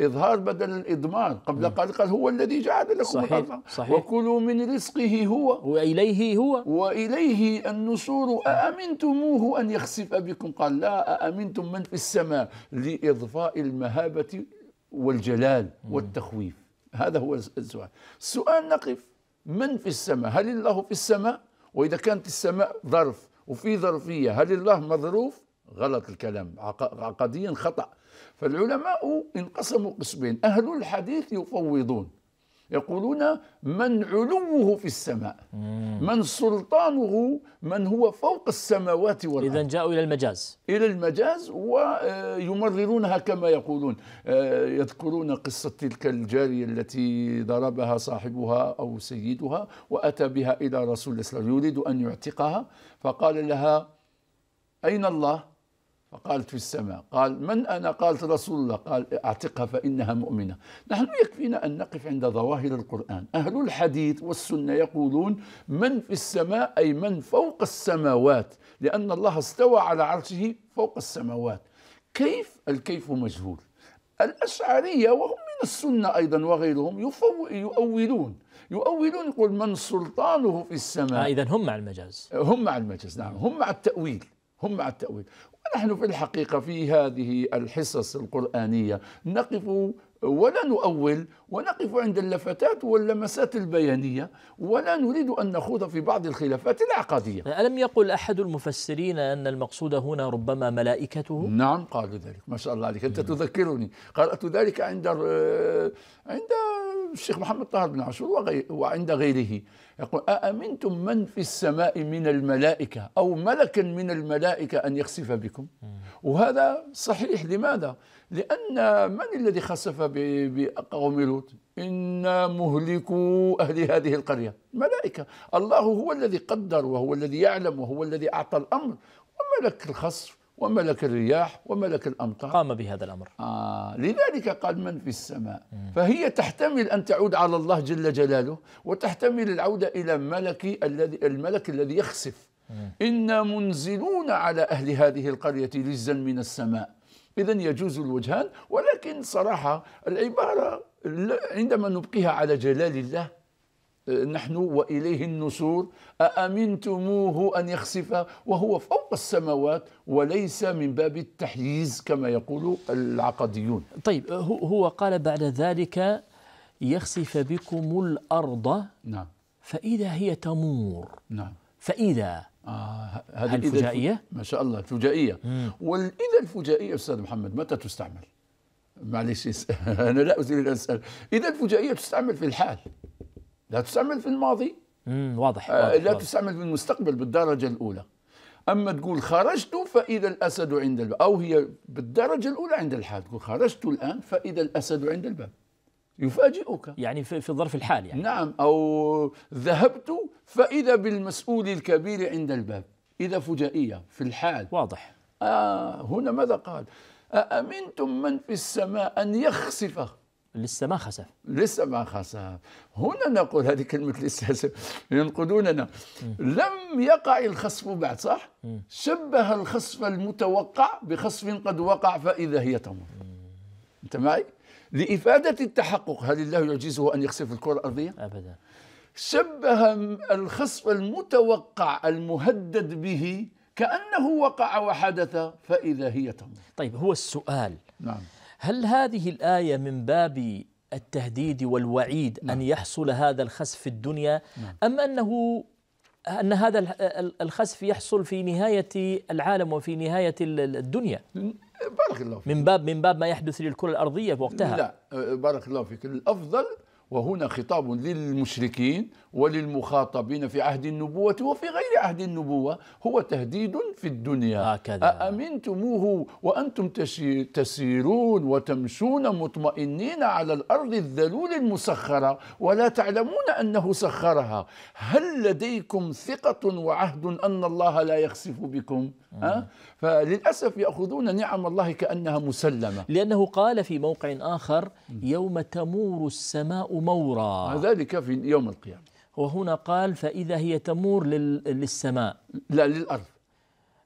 إظهار بدل الإضمار قبل قال قال هو الذي جعل لكم صحيح الأرض صحيح وكلوا من رزقه هو وإليه هو وإليه النشور أأمنتموه أن يخسف بكم قال لا أأمنتم من في السماء لإضفاء المهابة والجلال والتخويف هذا هو السؤال السؤال نقف من في السماء هل الله في السماء وإذا كانت السماء ظرف وفي ظرفية هل الله مظروف غلط الكلام عقديا خطأ فالعلماء انقسموا قسمين أهل الحديث يفوضون يقولون من علوه في السماء من سلطانه من هو فوق السماوات والأرض إذا جاءوا إلى المجاز إلى المجاز ويمررونها كما يقولون آه، يذكرون قصة تلك الجارية التي ضربها صاحبها أو سيدها وأتى بها إلى رسول الله يريد أن يعتقها فقال لها أين الله فقالت في السماء قال من أنا قالت رسول الله قال أعتقها فإنها مؤمنة نحن يكفينا أن نقف عند ظواهر القرآن أهل الحديث والسنة يقولون من في السماء أي من فوق السماوات لأن الله استوى على عرشه فوق السماوات كيف الكيف مجهول الأشعرية وهم من السنة أيضا وغيرهم يؤولون يؤولون يقول من سلطانه في السماء آه إذا هم مع المجاز هم مع المجاز نعم هم مع التأويل هم مع التأويل نحن في الحقيقة في هذه الحصص القرآنية نقف ولا نؤول ونقف عند اللفتات واللمسات البيانية ولا نريد أن نخوض في بعض الخلافات العقادية ألم يقل أحد المفسرين أن المقصود هنا ربما ملائكته؟ نعم قالوا ذلك ما شاء الله عليك أنت نعم. تذكرني قرأت ذلك عند عند الشيخ محمد طه بن عاشور وعند غيره يقول أأمنتم من في السماء من الملائكة أو ملكا من الملائكة أن يخسف بكم وهذا صحيح لماذا؟ لأن من الذي خسف بقوم لوط إنا مهلكوا أهل هذه القرية ملائكة الله هو الذي قدر وهو الذي يعلم وهو الذي أعطى الأمر وملك الخصف وملك الرياح وملك الأمطار قام بهذا الأمر آه لذلك قال من في السماء مم. فهي تحتمل أن تعود على الله جل جلاله وتحتمل العودة إلى ملك الذي الملك الذي يخسف مم. إنا منزلون على أهل هذه القرية رزا من السماء إذا يجوز الوجهان ولكن صراحة العبارة عندما نبقيها على جلال الله نحن وإليه النشور أأمنتموه أن يخسف وهو فوق السماوات وليس من باب التحييز كما يقول العقديون طيب هو قال بعد ذلك يخسف بكم الأرض نعم فإذا هي تمور نعم فإذا آه هذه الفجائية ما شاء الله فجائية والإذا الفجائية أستاذ محمد متى تستعمل معلش أنا لا أريد أن أسأل إذا الفجائية تستعمل في الحال لا تستعمل في الماضي امم واضح, آه، واضح لا واضح. تستعمل في المستقبل بالدرجه الاولى اما تقول خرجت فاذا الاسد عند الباب او هي بالدرجه الاولى عند الحال تقول خرجت الان فاذا الاسد عند الباب يفاجئك يعني في, في الظرف الحالي يعني. نعم او ذهبت فاذا بالمسؤول الكبير عند الباب اذا فجائيه في الحال واضح آه هنا ماذا قال أأمنتم من في السماء أن يخسف لسه ما خسف لسه ما خسف هنا نقول هذه كلمة لسه ينقدوننا لم يقع الخسف بعد صح مم. شبه الخسف المتوقع بخسف قد وقع فإذا هي تمر أنت معي لإفادة التحقق هل الله يعجزه أن يخسف الكرة الأرضية أبدا شبه الخسف المتوقع المهدد به كأنه وقع وحدث فإذا هي تمر طيب هو السؤال نعم هل هذه الآية من باب التهديد والوعيد نعم. أن يحصل هذا الخسف في الدنيا نعم. أم أنه أن هذا الخسف يحصل في نهاية العالم وفي نهاية الدنيا بارك الله فيك. من باب من باب ما يحدث للكرة الأرضية في وقتها لا بارك الله فيك الأفضل وهنا خطاب للمشركين وللمخاطبين في عهد النبوة وفي غير عهد النبوة هو تهديد في الدنيا هكذا. أأمنتموه وأنتم تسيرون وتمشون مطمئنين على الأرض الذلول المسخرة ولا تعلمون أنه سخرها هل لديكم ثقة وعهد أن الله لا يخسف بكم؟ أه؟ فللأسف يأخذون نعم الله كأنها مسلمة لأنه قال في موقع آخر يوم تمور السماء مورا ذلك في يوم القيامة وهنا قال فإذا هي تمور للسماء لا للأرض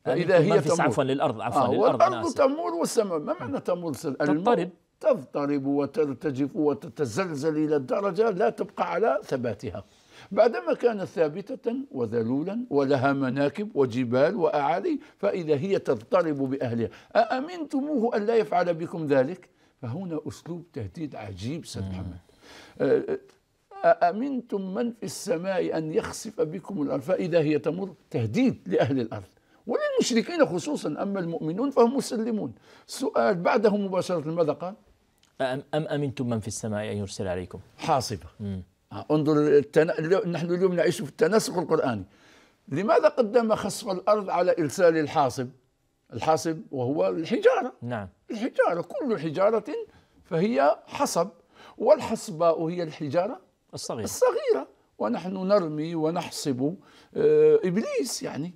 يعني فإذا هي تمور عفوا للأرض عفوا آه للأرض الارض تمور والسماء ما معنى تمور تضطرب تضطرب وترتجف وتتزلزل إلى درجه لا تبقى على ثباتها بعدما كانت ثابتة وذلولا ولها مناكب وجبال وأعالي فإذا هي تضطرب بأهلها أأمنتموه أن لا يفعل بكم ذلك فهنا أسلوب تهديد عجيب سيد نعم. محمد أأمنتم من في السماء أن يخسف بكم الأرض فإذا هي تمر تهديد لأهل الأرض وللمشركين خصوصا أما المؤمنون فهم مسلمون سؤال بعده مباشرة ماذا قال؟ أم أمنتم من في السماء أن يرسل عليكم حاصبة انظر التن... نحن اليوم نعيش في التناسق القرآني لماذا قدم خصف الأرض على إرسال الحاصب الحاصب وهو الحجارة نعم الحجارة كل حجارة فهي حصب والحصباء هي الحجارة الصغيرة الصغيرة ونحن نرمي ونحصب آه، إبليس يعني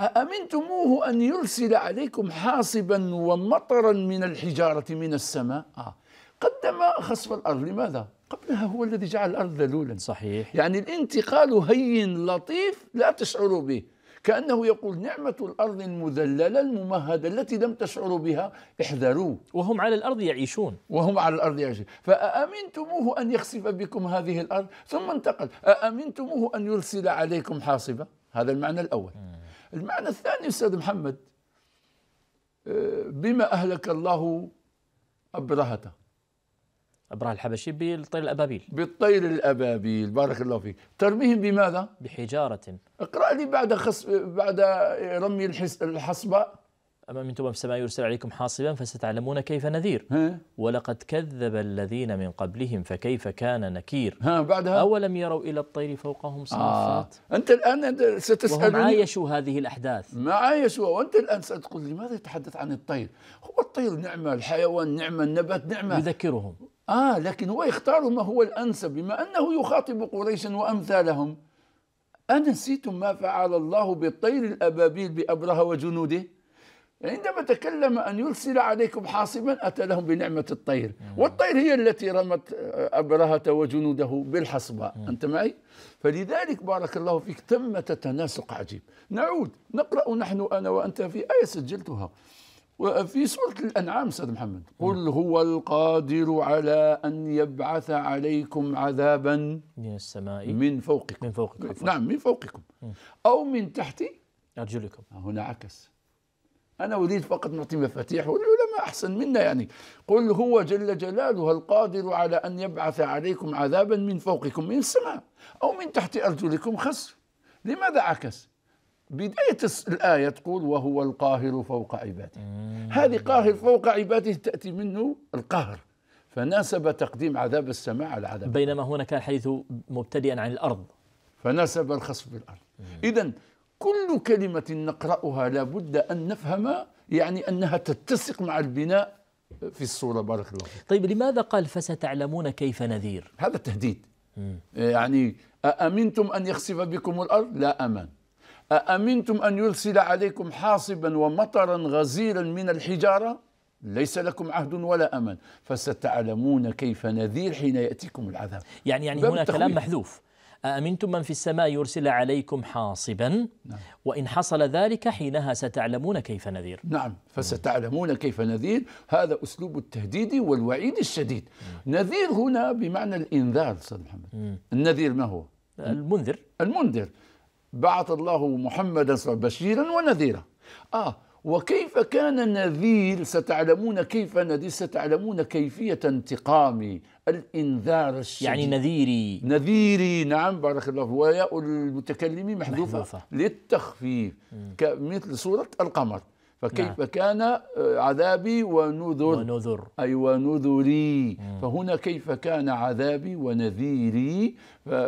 امنتموه أن يرسل عليكم حاصبا ومطرا من الحجارة من السماء آه. قدم خصف الأرض لماذا؟ قبلها هو الذي جعل الأرض ذلولا صحيح يعني الانتقال هين لطيف لا تشعر به كأنه يقول نعمة الأرض المذللة الممهدة التي لم تشعروا بها احذروه وهم على الأرض يعيشون وهم على الأرض يعيشون فامنتموه أن يخسف بكم هذه الأرض ثم انتقل أأمنتموه أن يرسل عليكم حاصبة هذا المعنى الأول المعنى الثاني أستاذ محمد آه، بما أهلك الله أبرهة ابراهيم الحبشي بالطير الابابيل بالطير الابابيل بارك الله فيك ترميهم بماذا بحجاره اقرا لي بعد خص... بعد رمي الحس... الحصباء اما منتم في السماء يرسل عليكم حاصبا فستعلمون كيف نذير ها. ولقد كذب الذين من قبلهم فكيف كان نكير ها بعدها اولم يروا الى الطير فوقهم آه. صافات آه. انت الان ستسالني وهم عايشوا هذه الاحداث ما عايشوا وانت الان ستقول لماذا يتحدث عن الطير هو الطير نعمه الحيوان نعمه النبات نعمه يذكرهم آه لكن هو يختار ما هو الأنسب بما أنه يخاطب قريشا وأمثالهم أنسيتم ما فعل الله بالطير الأبابيل بأبرهة وجنوده يعني عندما تكلم أن يرسل عليكم حاصبا أتى لهم بنعمة الطير والطير هي التي رمت أبرهة وجنوده بالحصبة أنت معي؟ فلذلك بارك الله فيك ثمة تناسق عجيب نعود نقرأ نحن أنا وأنت في آية سجلتها وفي سورة الأنعام سيد محمد نعم. قل هو القادر على أن يبعث عليكم عذابا من السماء من فوقكم من فوقكم نعم من فوقكم نعم. أو من تحت أرجلكم هنا عكس أنا أريد فقط نعطي مفاتيح والعلماء أحسن منا يعني قل هو جل جلاله القادر على أن يبعث عليكم عذابا من فوقكم من السماء أو من تحت أرجلكم خسر لماذا عكس؟ بداية الآية تقول وهو القاهر فوق عباده هذه قاهر فوق عباده تأتي منه القهر فناسب تقديم عذاب السماء على عذاب بينما هنا كان حيث مبتدئا عن الأرض فناسب الخصف بالأرض إذا كل كلمة نقرأها لابد أن نفهم يعني أنها تتسق مع البناء في الصورة بارك الله فيك طيب لماذا قال فستعلمون كيف نذير هذا تهديد يعني أأمنتم أن يخسف بكم الأرض لا أمان أأمنتم أن يرسل عليكم حاصبا ومطرا غزيرا من الحجارة ليس لكم عهد ولا أمن فستعلمون كيف نذير حين يأتيكم العذاب يعني, يعني هنا كلام محذوف أأمنتم من في السماء يرسل عليكم حاصبا نعم. وإن حصل ذلك حينها ستعلمون كيف نذير نعم فستعلمون كيف نذير هذا أسلوب التهديد والوعيد الشديد مم. نذير هنا بمعنى الإنذار أستاذ محمد وسلم. النذير ما هو؟ المنذر المنذر بعث الله محمدا بشيرا ونذيرا آه وكيف كان نذير ستعلمون كيف نذير ستعلمون كيفية انتقامي الإنذار الشديد يعني نذيري نذيري نعم بارك الله وياء المتكلمين محذوفة, محذوفة للتخفيف مثل سورة القمر فكيف نعم. كان آه، عذابي ونذر ونذر أي ونذري مم. فهنا كيف كان عذابي ونذيري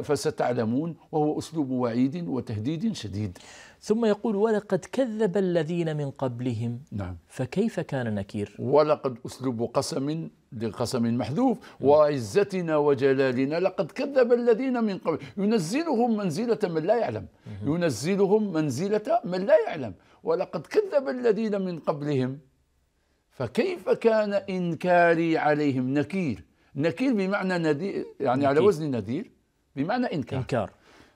فستعلمون وهو أسلوب وعيد وتهديد شديد ثم يقول ولقد كذب الذين من قبلهم نعم فكيف كان نكير ولقد أسلوب قسم لقسم محذوف وعزتنا وجلالنا لقد كذب الذين من قبل ينزلهم منزلة من لا يعلم ينزلهم منزلة من لا يعلم ولقد كذب الذين من قبلهم فكيف كان إنكاري عليهم نكير نكير بمعنى نذير يعني نكير. على وزن نذير بمعنى إنكار, إنكار.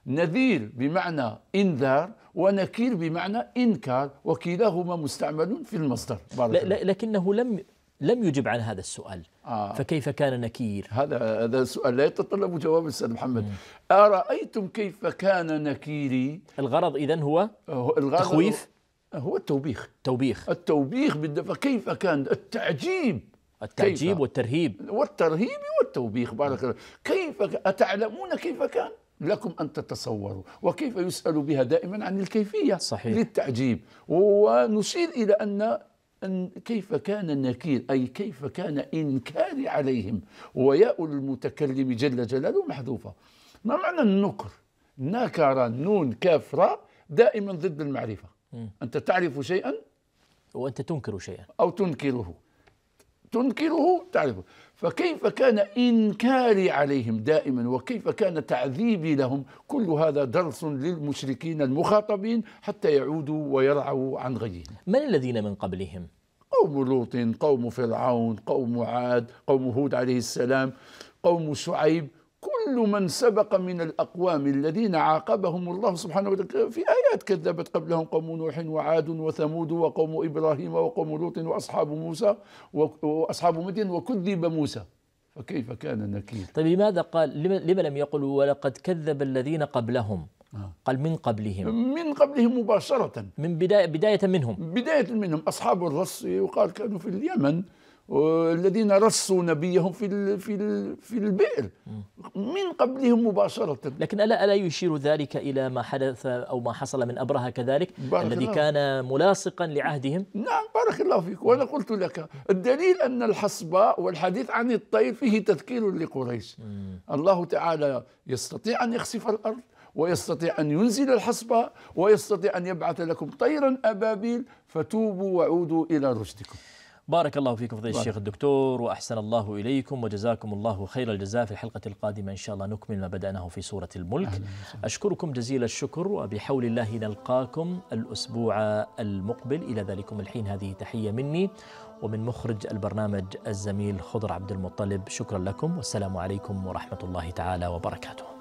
نذير بمعنى إنذار ونكير بمعنى إنكار وكلاهما مستعمل في المصدر بارك ل- ل- لكنه لم لم يجب عن هذا السؤال آه. فكيف كان نكير هذا هذا السؤال لا يتطلب جواب الاستاذ محمد مم. أرأيتم كيف كان نكيري الغرض اذا آه، هو الغرض تخويف هو التوبيخ التوبيخ التوبيخ فكيف كان التعجيب التعجيب كيف؟ والترهيب والترهيب والتوبيخ بارك الله كيف أتعلمون كيف كان لكم أن تتصوروا وكيف يسأل بها دائما عن الكيفية صحيح. للتعجيب ونشير إلى أن أن كيف كان النكير أي كيف كان إنكاري عليهم وياء المتكلم جل جلاله محذوفة ما معنى النكر نكر نون كافرة دائما ضد المعرفة أنت تعرف شيئا وأنت تنكر شيئا أو تنكره تنكره تعرفه فكيف كان إنكاري عليهم دائما وكيف كان تعذيبي لهم كل هذا درس للمشركين المخاطبين حتى يعودوا ويرعوا عن غيهم من الذين من قبلهم؟ قوم لوط قوم فرعون قوم عاد قوم هود عليه السلام قوم شعيب كل من سبق من الأقوام الذين عاقبهم الله سبحانه وتعالى في آيات كذبت قبلهم قوم نوح وعاد وثمود وقوم إبراهيم وقوم لوط وأصحاب موسى وأصحاب مدين وكذب موسى فكيف كان النكير طيب لماذا قال لما لم يقل ولقد كذب الذين قبلهم آه. قال من قبلهم من قبلهم مباشرة من بداية, بداية منهم بداية منهم أصحاب الرص يقال كانوا في اليمن الذين رصوا نبيهم في في في البئر من قبلهم مباشره لكن الا الا يشير ذلك الى ما حدث او ما حصل من ابرهه كذلك الذي الله. كان ملاصقا لعهدهم نعم بارك الله فيك وانا قلت لك الدليل ان الحصباء والحديث عن الطير فيه تذكير لقريش الله تعالى يستطيع ان يخسف الارض ويستطيع أن ينزل الحصبة ويستطيع أن يبعث لكم طيرا أبابيل فتوبوا وعودوا إلى رشدكم بارك الله فيكم فضيلة الشيخ الدكتور وأحسن الله إليكم وجزاكم الله خير الجزاء في الحلقة القادمة إن شاء الله نكمل ما بدأناه في سورة الملك أشكركم جزيل الشكر وبحول الله نلقاكم الأسبوع المقبل إلى ذلكم الحين هذه تحية مني ومن مخرج البرنامج الزميل خضر عبد المطلب شكرا لكم والسلام عليكم ورحمة الله تعالى وبركاته